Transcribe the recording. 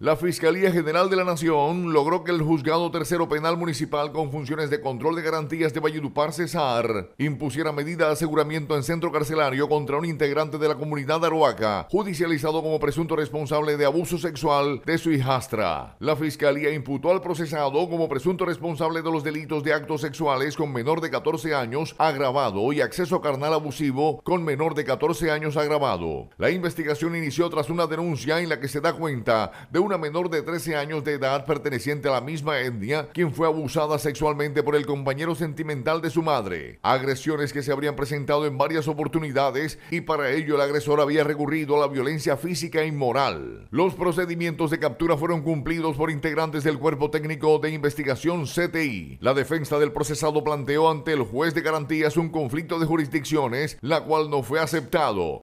La Fiscalía General de la Nación logró que el Juzgado Tercero Penal Municipal con funciones de control de garantías de Valledupar Cesar impusiera medida de aseguramiento en centro carcelario contra un integrante de la comunidad aroaca Aruaca, judicializado como presunto responsable de abuso sexual de su hijastra. La Fiscalía imputó al procesado como presunto responsable de los delitos de actos sexuales con menor de 14 años agravado y acceso carnal abusivo con menor de 14 años agravado. La investigación inició tras una denuncia en la que se da cuenta de un una menor de 13 años de edad perteneciente a la misma etnia, quien fue abusada sexualmente por el compañero sentimental de su madre. Agresiones que se habrían presentado en varias oportunidades y para ello el agresor había recurrido a la violencia física y moral. Los procedimientos de captura fueron cumplidos por integrantes del Cuerpo Técnico de Investigación CTI. La defensa del procesado planteó ante el juez de garantías un conflicto de jurisdicciones, la cual no fue aceptado.